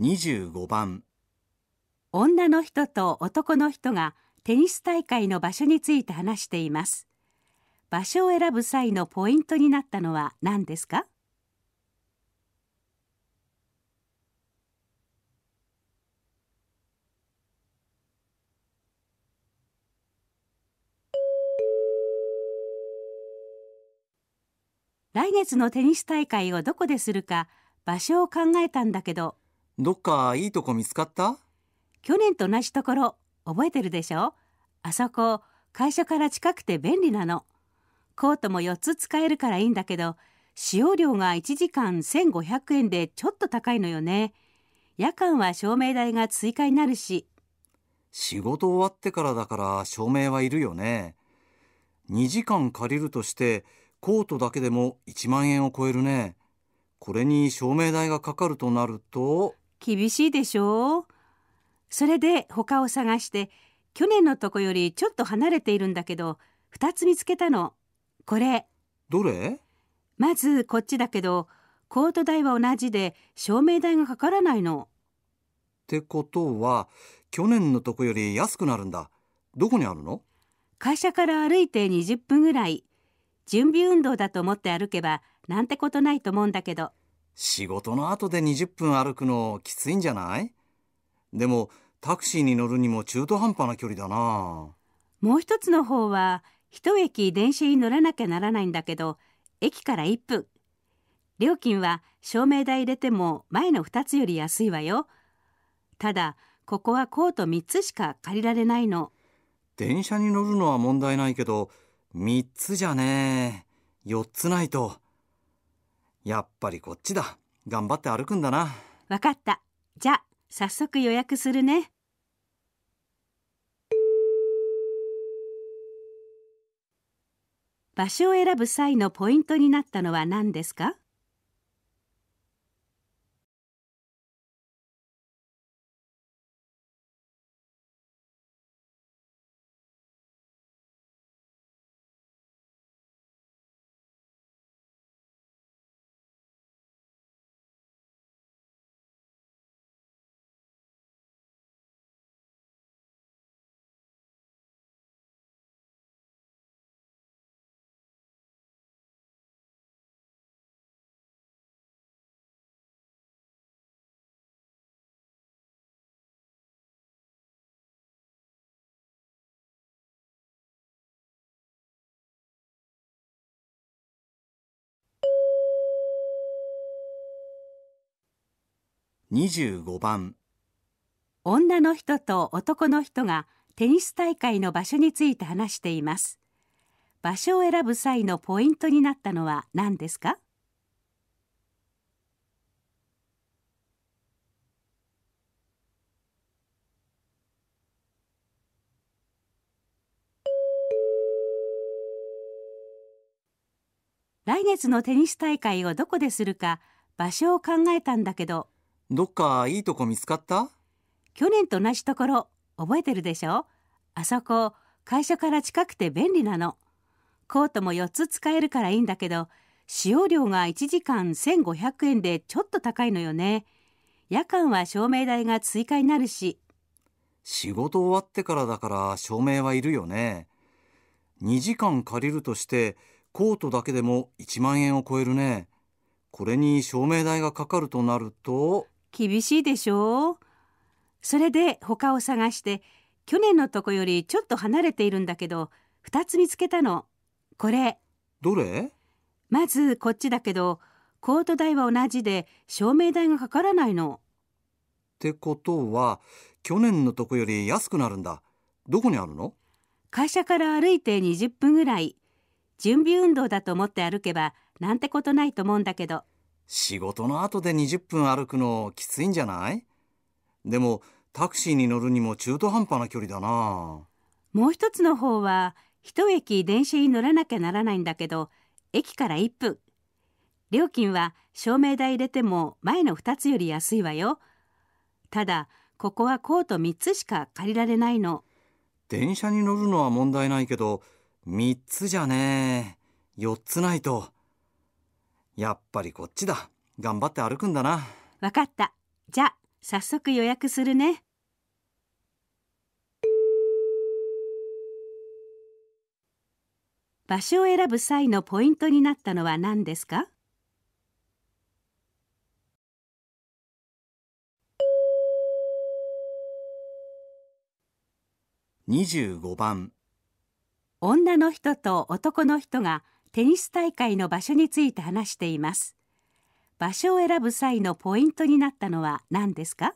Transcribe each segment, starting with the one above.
25番女の人と男の人がテニス大会の場所について話しています場所を選ぶ際のポイントになったのは何ですか来月のテニス大会をどこでするか場所を考えたんだけどどっかいいとこ見つかった去年と同じところ覚えてるでしょあそこ会社から近くて便利なのコートも4つ使えるからいいんだけど使用料が1時間1500円でちょっと高いのよね夜間は照明代が追加になるし仕事終わってからだから照明はいるよね2時間借りるとしてコートだけでも1万円を超えるねこれに照明代がかかるとなると厳しいでしょうそれで他を探して去年のとこよりちょっと離れているんだけど2つ見つけたのこれどれまずこっちだけどコート代は同じで照明代がかからないのってことは去年のとこより安くなるんだどこにあるの会社から歩いて20分ぐらい準備運動だと思って歩けばなんてことないと思うんだけど仕事の後で20分歩くのきついんじゃないでもタクシーに乗るにも中途半端な距離だなもう一つの方は一駅電車に乗らなきゃならないんだけど駅から1分料金は照明代入れても前の2つより安いわよただここはコート3つしか借りられないの電車に乗るのは問題ないけど3つじゃねえ4つないとやっぱりこっちだ頑張って歩くんだな分かったじゃあ早速予約するね場所を選ぶ際のポイントになったのは何ですか25番女の人と男の人がテニス大会の場所について話しています場所を選ぶ際のポイントになったのは何ですか来月のテニス大会をどこでするか場所を考えたんだけどどっかいいとこ見つかった去年と同じところ覚えてるでしょあそこ会社から近くて便利なのコートも4つ使えるからいいんだけど使用料が1時間1500円でちょっと高いのよね夜間は照明代が追加になるし仕事終わってからだから照明はいるよね2時間借りるとしてコートだけでも1万円を超えるねこれに照明代がかかるとなると厳しいでしょうそれで他を探して去年のとこよりちょっと離れているんだけど2つ見つけたのこれどれまずこっちだけどコート代は同じで照明代がかからないのってことは去年のとこより安くなるんだどこにあるの会社から歩いて20分ぐらい準備運動だと思って歩けばなんてことないと思うんだけど仕事の後で20分歩くのきついんじゃないでもタクシーに乗るにも中途半端な距離だなもう一つの方は一駅電車に乗らなきゃならないんだけど駅から1分料金は照明台入れても前の2つより安いわよただここはコート3つしか借りられないの電車に乗るのは問題ないけど3つじゃねえ4つないと。やっぱりこっちだ頑張って歩くんだなわかったじゃ早速予約するね場所を選ぶ際のポイントになったのは何ですか25番女の人と男の人がテニス大会の場所について話しています場所を選ぶ際のポイントになったのは何ですか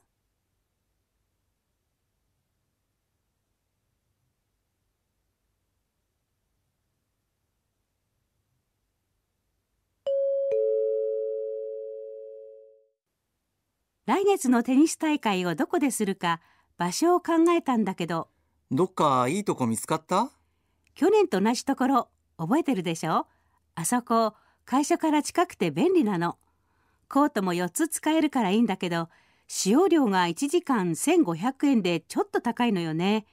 来月のテニス大会をどこでするか場所を考えたんだけどどっかいいとこ見つかった去年と同じところ覚えてるでしょあそこ会社から近くて便利なのコートも4つ使えるからいいんだけど使用料が1時間1500円でちょっと高いのよね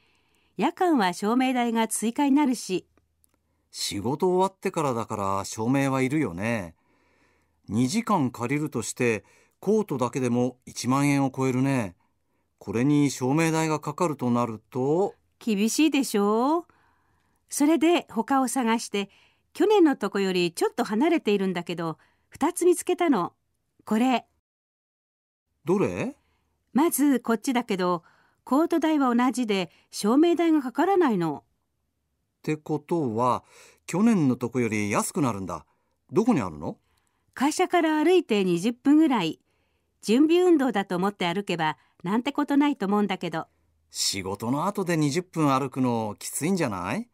夜間は照明代が追加になるし仕事終わってからだから照明はいるよね2時間借りるとしてコートだけでも1万円を超えるねこれに照明代がかかるとなると厳しいでしょうそれで他を探して去年のとこよりちょっと離れているんだけど2つ見つけたのこれどれまずこっちだけどコート代は同じで照明代がかからないのってことは去年のとこより安くなるんだどこにあるの会社から歩いて20分ぐらい準備運動だと思って歩けばなんてことないと思うんだけど仕事の後で20分歩くのきついんじゃない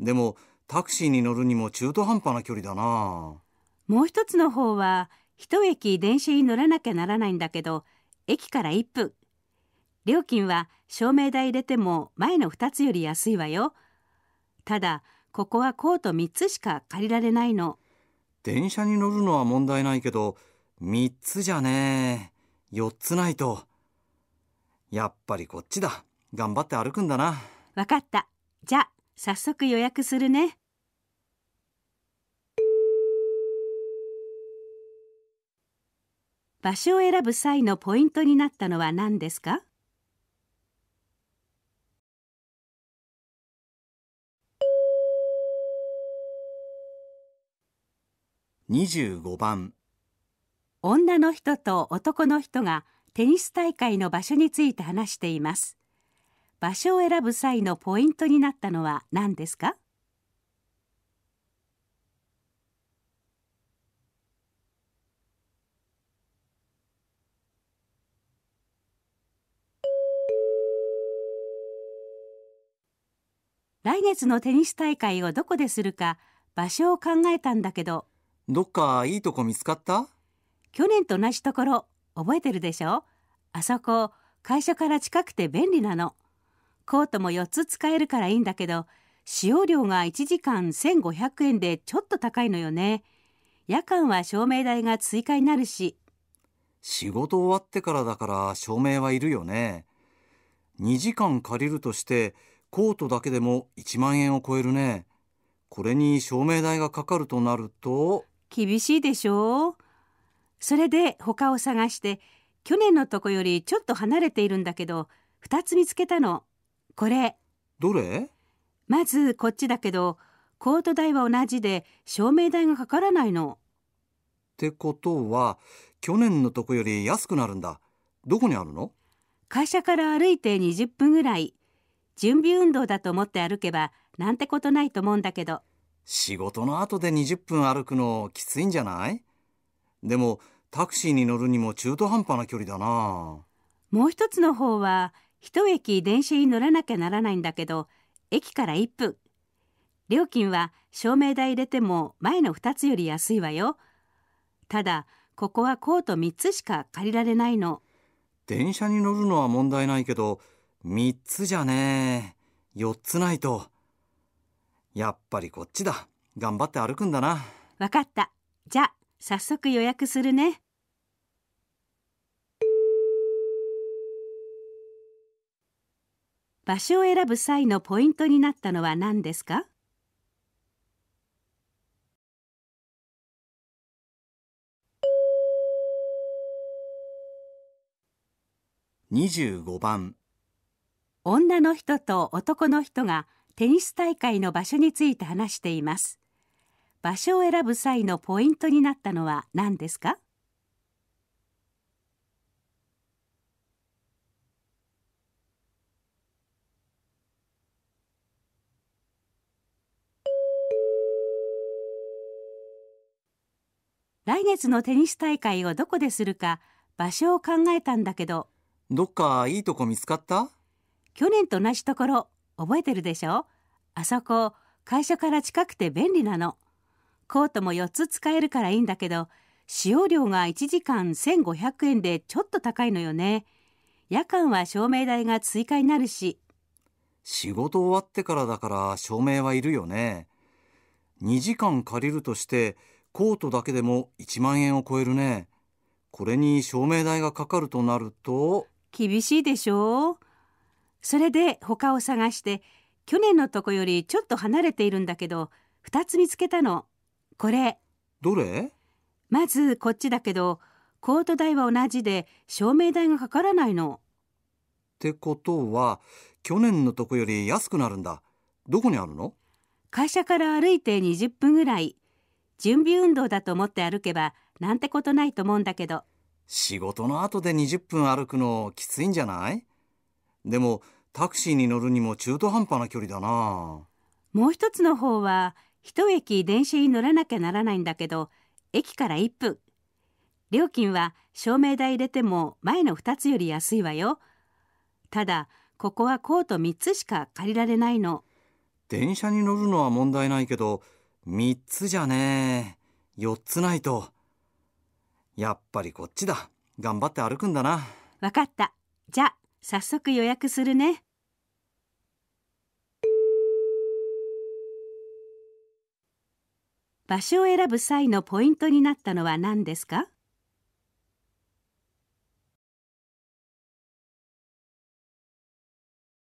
でもタクシーに乗るにも中途半端な距離だなもう一つの方は一駅電車に乗らなきゃならないんだけど駅から1分料金は照明代入れても前の2つより安いわよただここはコート3つしか借りられないの電車に乗るのは問題ないけど3つじゃねえ4つないとやっぱりこっちだ頑張って歩くんだなわかったじゃあ早速予約するね。場所を選ぶ際のポイントになったのは何ですか25番女の人と男の人がテニス大会の場所について話しています。場所を選ぶ際のポイントになったのは何ですか来月のテニス大会をどこでするか場所を考えたんだけどどっかいいとこ見つかった去年と同じところ覚えてるでしょあそこ会社から近くて便利なのコートも4つ使えるからいいんだけど使用料が1時間1500円でちょっと高いのよね夜間は照明代が追加になるし仕事終わってからだから照明はいるよね2時間借りるとしてコートだけでも1万円を超えるねこれに照明代がかかるとなると厳しいでしょうそれで他を探して去年のとこよりちょっと離れているんだけど2つ見つけたのこれどれまずこっちだけどコート代は同じで照明代がかからないのってことは去年のとこより安くなるんだどこにあるの会社から歩いて20分ぐらい準備運動だと思って歩けばなんてことないと思うんだけど仕事の後で20分歩くのきついんじゃないでもタクシーに乗るにも中途半端な距離だなもう一つの方は一駅電車に乗らなきゃならないんだけど駅から1分料金は照明台入れても前の2つより安いわよただここはコート3つしか借りられないの電車に乗るのは問題ないけど3つじゃねえ4つないとやっぱりこっちだ頑張って歩くんだなわかったじゃあ早速予約するね場所を選ぶ際のポイントになったのは何ですか25番女の人と男の人がテニス大会の場所について話しています場所を選ぶ際のポイントになったのは何ですか来月のテニス大会をどこでするか場所を考えたんだけどどっかいいとこ見つかった去年と同じところ覚えてるでしょあそこ会社から近くて便利なのコートも4つ使えるからいいんだけど使用料が1時間1500円でちょっと高いのよね夜間は照明代が追加になるし仕事終わってからだから照明はいるよね2時間借りるとしてコートだけでも1万円を超えるねこれに照明代がかかるとなると厳しいでしょうそれで他を探して去年のとこよりちょっと離れているんだけど2つ見つけたのこれどれまずこっちだけどコート代は同じで照明代がかからないのってことは去年のとこより安くなるんだどこにあるの会社から歩いて20分ぐらい準備運動だと思って歩けばなんてことないと思うんだけど仕事の後で20分歩くのきついんじゃないでもタクシーに乗るにも中途半端な距離だなもう一つの方は一駅電車に乗らなきゃならないんだけど駅から1分料金は照明台入れても前の2つより安いわよただここはコート3つしか借りられないの電車に乗るのは問題ないけど3つじゃねえ。つないと。やっぱりこっちだ。頑張って歩くんだな。わかった。じゃあ、早速予約するね。場所を選ぶ際のポイントになったのは何ですか